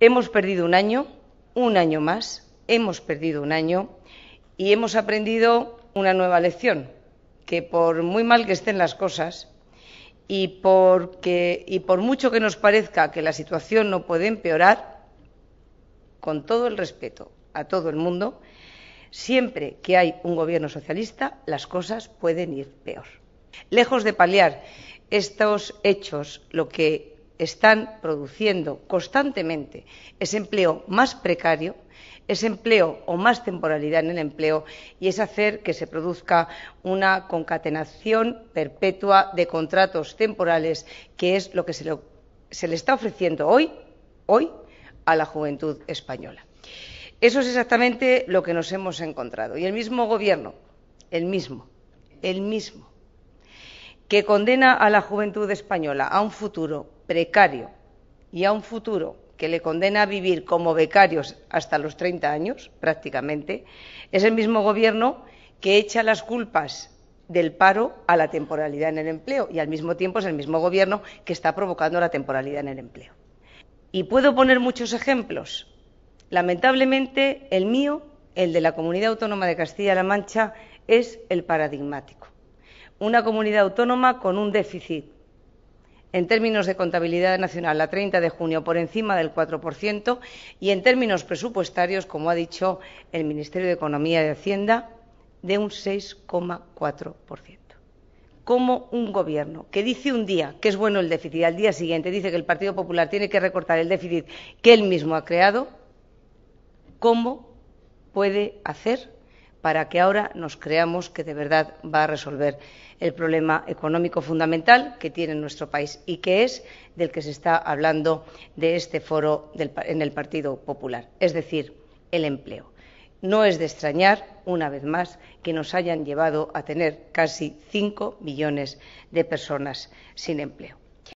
Hemos perdido un año, un año más, hemos perdido un año y hemos aprendido una nueva lección, que por muy mal que estén las cosas y, y por mucho que nos parezca que la situación no puede empeorar, con todo el respeto a todo el mundo, siempre que hay un gobierno socialista, las cosas pueden ir peor. Lejos de paliar estos hechos, lo que están produciendo constantemente ese empleo más precario, ese empleo o más temporalidad en el empleo y es hacer que se produzca una concatenación perpetua de contratos temporales, que es lo que se le, se le está ofreciendo hoy, hoy a la juventud española. Eso es exactamente lo que nos hemos encontrado. Y el mismo Gobierno, el mismo, el mismo, que condena a la juventud española a un futuro precario y a un futuro que le condena a vivir como becarios hasta los 30 años, prácticamente, es el mismo gobierno que echa las culpas del paro a la temporalidad en el empleo y al mismo tiempo es el mismo gobierno que está provocando la temporalidad en el empleo. Y puedo poner muchos ejemplos. Lamentablemente, el mío, el de la Comunidad Autónoma de Castilla-La Mancha, es el paradigmático. Una comunidad autónoma con un déficit en términos de contabilidad nacional a 30 de junio por encima del 4% y en términos presupuestarios, como ha dicho el Ministerio de Economía y Hacienda, de un 6,4%. ¿Cómo un gobierno que dice un día que es bueno el déficit y al día siguiente dice que el Partido Popular tiene que recortar el déficit que él mismo ha creado, ¿cómo puede hacer para que ahora nos creamos que de verdad va a resolver el problema económico fundamental que tiene nuestro país y que es del que se está hablando de este foro en el Partido Popular, es decir, el empleo. No es de extrañar, una vez más, que nos hayan llevado a tener casi cinco millones de personas sin empleo.